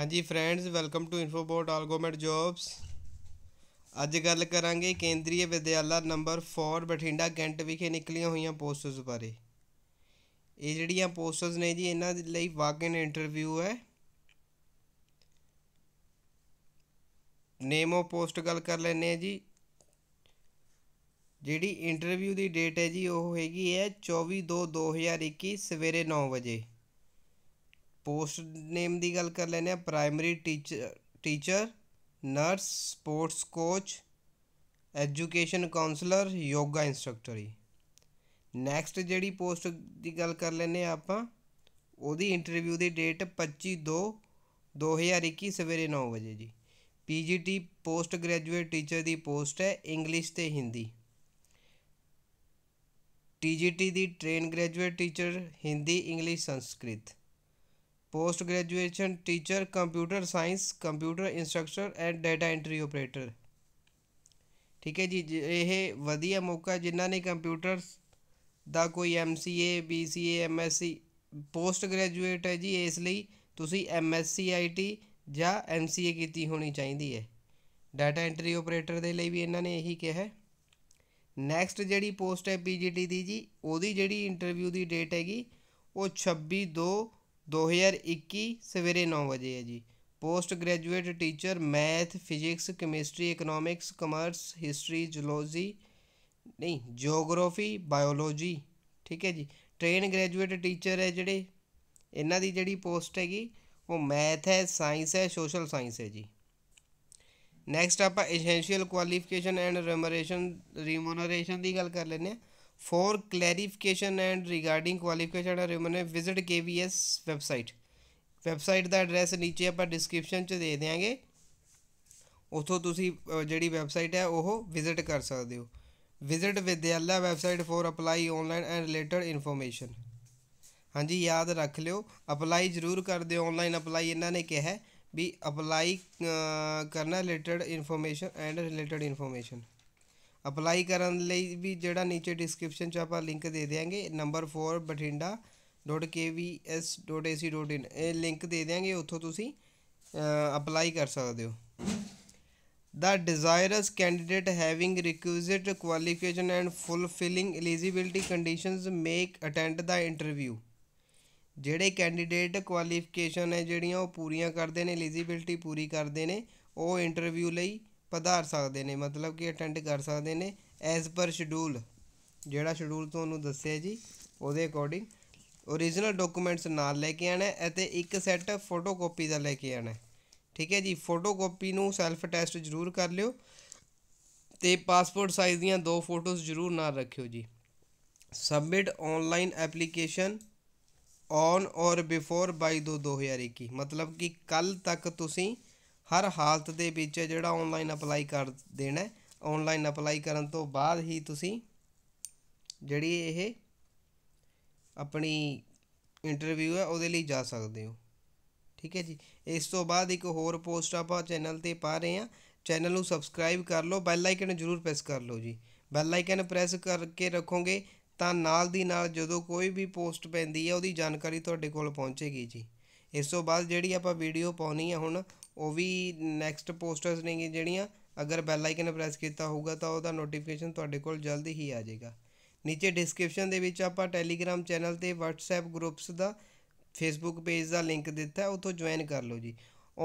हाँ जी friends welcome to Infobot all government jobs ਅੱਜ ਗੱਲ ਕਰਾਂਗੇ ਕੇਂਦਰੀ ਵਿਦਿਆਲਾ ਨੰਬਰ 4 ਬਠਿੰਡਾ ਕੈਂਟ ਵਿਖੇ ਨਿਕਲੀਆਂ ਹੋਈਆਂ ਪੋਸਟਸ ਬਾਰੇ ਇਹ ਜਿਹੜੀਆਂ ਪੋਸਟਸ ਨੇ ਜੀ ਇਹਨਾਂ ਦੇ ਲਈ ਵਾਕ-ਇਨ ਇੰਟਰਵਿਊ ਹੈ ਨੇਮ ਆਫ ਪੋਸਟ ਗੱਲ ਕਰ ਲੈਨੇ ਆ ਜੀ ਜਿਹੜੀ ਇੰਟਰਵਿਊ ਦੀ ਡੇਟ ਹੈ ਜੀ ਉਹ ਹੈਗੀ ਹੈ 24/2/2021 ਸਵੇਰੇ 9 ਵਜੇ ਪੋਸਟ ਨੇਮ ਦੀ ਗੱਲ ਕਰ ਲੈਨੇ ਆ primary teacher teacher nurse sports coach education counsellor yoga instructor ਹੀ ਨੈਕਸਟ ਜਿਹੜੀ ਪੋਸਟ ਦੀ ਗੱਲ ਕਰ ਲੈਨੇ ਆ ਆਪਾਂ ਉਹਦੀ ਇੰਟਰਵਿਊ ਦੀ ਡੇਟ 25 2 2021 ਸਵੇਰੇ 9 ਵਜੇ ਜੀ ਪੀਜੀਟੀ ਪੋਸਟ ਗ੍ਰੈਜੂਏਟ ਟੀਚਰ ਦੀ ਪੋਸਟ ਹੈ ਇੰਗਲਿਸ਼ ਤੇ ਹਿੰਦੀ ਟੀਜੀਟੀ ਦੀ train graduate teacher Hindi English Sanskrit post graduation teacher computer science computer instructor and data entry operator ਠੀਕ ਹੈ ਜੀ ਇਹ ਵਧੀਆ ਮੌਕਾ ਜਿਨ੍ਹਾਂ ਨੇ ਕੰਪਿਊਟਰ ਦਾ ਕੋਈ MCA BCA MSc post graduate ਹੈ ਜੀ ਇਸ ਲਈ ਤੁਸੀਂ ਐਮਐਸਸੀ ਆਈਟੀ ਜਾਂ ਐਮਸੀਏ ਕੀਤੀ ਹੋਣੀ ਚਾਹੀਦੀ ਹੈ ਡਾਟਾ ਐਂਟਰੀ ਆਪਰੇਟਰ ਦੇ ਲਈ ਵੀ ਇਹਨਾਂ ਨੇ ਇਹੀ ਕਿਹਾ ਹੈ ਨੈਕਸਟ ਜਿਹੜੀ ਪੋਸਟ ਹੈ ਪੀਜੀਟੀ ਦੀ ਜੀ ਉਹਦੀ ਜਿਹੜੀ ਇੰਟਰਵਿਊ ਦੀ ਡੇਟ ਹੈਗੀ ਉਹ 26 2 2021 ਸਵੇਰੇ 9 ਵਜੇ ਹੈ ਜੀ post graduate teacher math physics chemistry economics commerce history zoology ਨਹੀਂ ਜੀਓਗ੍ਰਾਫੀ ਬਾਇਓਲੋਜੀ ਠੀਕ ਹੈ ਜੀ ਟ੍ਰੇਨ ਗ੍ਰੈਜੂਏਟ ਟੀਚਰ ਹੈ ਜਿਹੜੇ ਇਹਨਾਂ ਦੀ ਜਿਹੜੀ ਪੋਸਟ ਹੈਗੀ ਉਹ ਮੈਥ ਹੈ ਸਾਇੰਸ ਹੈ ਸੋਸ਼ਲ ਸਾਇੰਸ ਹੈ ਜੀ ਨੈਕਸਟ ਆਪਾਂ essential qualification and remuneration remuneration ਦੀ ਗੱਲ ਕਰ ਲੈਂਦੇ ਆ for clarification and regarding qualification and ਰਿਮਨੇ ਵਿਜ਼ਿਟ KVS ਵੈਬਸਾਈਟ ਵੈਬਸਾਈਟ ਦਾ ਐਡਰੈਸ ਨੀਚੇ ਆਪਾਂ ਡਿਸਕ੍ਰਿਪਸ਼ਨ 'ਚ ਦੇ ਦੇਾਂਗੇ ਉਥੋਂ ਤੁਸੀਂ ਜਿਹੜੀ ਵੈਬਸਾਈਟ ਹੈ ਉਹ ਵਿਜ਼ਿਟ ਕਰ ਸਕਦੇ ਹੋ visit Vidyalaya website for apply online and related information ਹਾਂਜੀ ਯਾਦ ਰੱਖ ਲਿਓ ਅਪਲਾਈ ਜ਼ਰੂਰ ਕਰ ਦਿਓ ਆਨਲਾਈਨ ਅਪਲਾਈ ਇਹਨਾਂ ਨੇ ਕਿਹਾ ਵੀ ਅਪਲਾਈ ਕਰਨਾ related information and related information apply ਕਰਨ ਲਈ ਵੀ ਜਿਹੜਾ ਨੀਚੇ ਡਿਸਕ੍ਰਿਪਸ਼ਨ 'ਚ ਆਪਾਂ ਲਿੰਕ ਦੇ ਦੇਵਾਂਗੇ ਨੰਬਰ 4 ਬਠਿੰਡਾ .kvs.ac.in ਇਹ ਲਿੰਕ ਦੇ ਦੇਵਾਂਗੇ ਉੱਥੋਂ ਤੁਸੀਂ ਅਪਲਾਈ ਕਰ ਸਕਦੇ ਹੋ the desirous candidate having requisite qualification and fulfilling eligibility conditions make attend the interview ਜਿਹੜੇ ਕੈਂਡੀਡੇਟ ਕੁਆਲੀਫਿਕੇਸ਼ਨ ਹੈ ਜਿਹੜੀਆਂ ਉਹ ਪੂਰੀਆਂ ਕਰਦੇ ਨੇ ਐਲੀਜੀਬਿਲਟੀ ਪੂਰੀ ਕਰਦੇ ਨੇ ਉਹ ਇੰਟਰਵਿਊ ਲਈ ਪਧਾਰ ਸਕਦੇ ਨੇ ਮਤਲਬ ਕਿ ਅਟੈਂਡ ਕਰ ਸਕਦੇ ਨੇ ਐਜ਼ ਪਰ ਸ਼ਡਿਊਲ ਜਿਹੜਾ ਸ਼ਡਿਊਲ ਤੁਹਾਨੂੰ ਦੱਸਿਆ ਜੀ ਉਹਦੇ ਅਕੋਰਡਿੰਗ origignal ਡਾਕੂਮੈਂਟਸ ਨਾਲ ਲੈ ਕੇ ਆਣਾ ਅਤੇ ਇੱਕ ਸੈੱਟ ਫੋਟੋਕਾਪੀ ਦਾ ਲੈ ਕੇ ਆਣਾ ਠੀਕ ਹੈ ਜੀ ਫੋਟੋਕਾਪੀ ਨੂੰ ਸੈਲਫ ਟੈਸਟ ਜ਼ਰੂਰ ਕਰ ਲਿਓ ਤੇ ਪਾਸਪੋਰਟ ਸਾਈਜ਼ ਦੀਆਂ ਦੋ ਫੋਟੋਜ਼ ਜ਼ਰੂਰ ਨਾਲ ਰੱਖਿਓ ਜੀ submit online application on or before by 2 2021 ਮਤਲਬ ਕਿ ਕੱਲ ਤੱਕ ਤੁਸੀਂ ਹਰ ਹਾਲਤ ਦੇ ਵਿੱਚ ਜਿਹੜਾ ਆਨਲਾਈਨ ਅਪਲਾਈ ਕਰ ਦੇਣਾ ਆਨਲਾਈਨ ਅਪਲਾਈ ਕਰਨ ਤੋਂ ਬਾਅਦ ਹੀ ਤੁਸੀਂ ਜਿਹੜੀ ਇਹ ਆਪਣੀ ਇੰਟਰਵਿਊ ਹੈ ਉਹਦੇ ਲਈ ਜਾ ਸਕਦੇ ਹੋ ਠੀਕ ਹੈ ਜੀ ਇਸ ਤੋਂ ਬਾਅਦ ਇੱਕ ਹੋਰ ਪੋਸਟ ਆਪਾਂ ਚੈਨਲ ਤੇ ਪਾ ਰਹੇ ਹਾਂ ਚੈਨਲ ਨੂੰ ਸਬਸਕ੍ਰਾਈਬ ਕਰ ਲਓ ਬੈਲ ਆਈਕਨ ਜਰੂਰ ਪ੍ਰੈਸ ਕਰ ਲਓ ਜੀ ਬੈਲ ਆਈਕਨ ਪ੍ਰੈਸ ਕਰਕੇ ਰੱਖੋਗੇ ਤਾਂ ਨਾਲ ਦੀ ਨਾਲ ਜਦੋਂ ਕੋਈ ਵੀ ਪੋਸਟ ਪੈਂਦੀ ਹੈ ਉਹਦੀ ਜਾਣਕਾਰੀ ਤੁਹਾਡੇ ਕੋਲ ਪਹੁੰਚੇਗੀ ਜੀ ਇਸ ਤੋਂ ਬਾਅਦ ਜਿਹੜੀ ਆਪਾਂ ਵੀਡੀਓ ਪਾਉਣੀ ਹੈ ਹੁਣ ਉਹ ਵੀ ਨੈਕਸਟ ਪੋਸਟਰਸ ਨੇ ਜਿਹੜੀਆਂ ਅਗਰ ਬੈਲ ਆਈਕਨ ਪ੍ਰੈਸ ਕੀਤਾ ਹੋਊਗਾ ਤਾਂ ਉਹਦਾ ਨੋਟੀਫਿਕੇਸ਼ਨ ਤੁਹਾਡੇ ਕੋਲ ਜਲਦੀ ਹੀ ਆ ਜਾਏਗਾ ਨੀਚੇ ਡਿਸਕ੍ਰਿਪਸ਼ਨ ਦੇ ਵਿੱਚ ਆਪਾਂ ਟੈਲੀਗ੍ਰam ਚੈਨਲ ਤੇ WhatsApp ਗਰੁੱਪਸ ਦਾ ਫੇਸਬੁੱਕ ਪੇਜ ਦਾ ਲਿੰਕ ਦਿੱਤਾ ਹੈ ਉਥੋਂ ਜੁਆਇਨ ਕਰ ਲਓ ਜੀ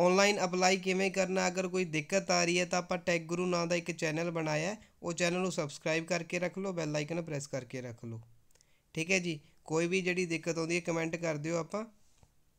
ਆਨਲਾਈਨ ਅਪਲਾਈ ਕਿਵੇਂ ਕਰਨਾ ਅਗਰ ਕੋਈ ਦਿੱਕਤ ਆ ਰਹੀ ਹੈ ਤਾਂ ਆਪਾਂ ਟੈਗ ਗੁਰੂ ਨਾਂ ਦਾ ਇੱਕ ਚੈਨਲ ਬਣਾਇਆ ਹੈ ਉਹ ਚੈਨਲ ਨੂੰ ਸਬਸਕ੍ਰਾਈਬ ਕਰਕੇ ਰੱਖ ਲਓ ਬੈਲ ਆਈਕਨ ਪ੍ਰੈਸ ਕਰਕੇ ਰੱਖ ਲਓ ਠੀਕ ਹੈ ਜੀ ਕੋਈ ਵੀ ਜਿਹੜੀ ਦਿੱਕਤ ਆਉਂਦੀ ਹੈ ਕਮੈਂਟ ਕਰ ਦਿਓ ਆਪਾਂ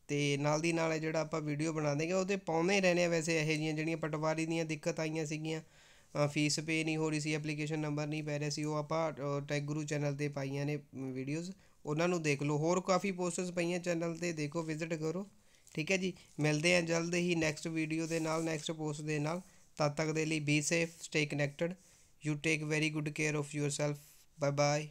ਤੇ ਨਾਲ ਦੀ ਨਾਲ ਜਿਹੜਾ ਆਪਾਂ ਵੀਡੀਓ ਬਣਾ ਦੇਗੇ ਉਹਦੇ ਪਾਉਂਦੇ ਰਹਿਣੇ ਆ ਵੈਸੇ ਇਹ ਜੀਆਂ ਜਿਹੜੀਆਂ ਪਟਵਾਰੀ ਦੀਆਂ ਦਿੱਕਤ ਆਈਆਂ ਸੀਗੀਆਂ ਫੀਸ ਪੇ ਨਹੀਂ ਹੋ ਰਹੀ ਸੀ ਐਪਲੀਕੇਸ਼ਨ ਨੰਬਰ ਨਹੀਂ ਪੈ ਰਿਹਾ ਸੀ ਉਹ ਆਪਾਂ ਟੈਗ ਗੁਰੂ ਚੈਨਲ ਤੇ ਪਾਈਆਂ ਨੇ ਵੀਡੀਓਜ਼ ਉਹਨਾਂ ਨੂੰ ਦੇਖ ਲਓ ਹੋਰ ਕਾਫੀ ਪੋਸਟਸ ਪਈਆਂ ਚੈਨਲ ਤੇ ਦੇਖੋ ਵਿਜ਼ਿਟ ਕਰੋ ਠੀਕ ਹੈ ਜੀ ਮਿਲਦੇ ਆ ਜਲਦ ਹੀ ਨੈਕਸਟ ਵੀਡੀਓ ਦੇ ਨਾਲ ਨੈਕਸਟ ਪੋਸਟ ਦੇ ਨਾਲ ਤਦ ਤੱਕ ਦੇ ਲਈ be safe stay connected you take very good care of yourself bye bye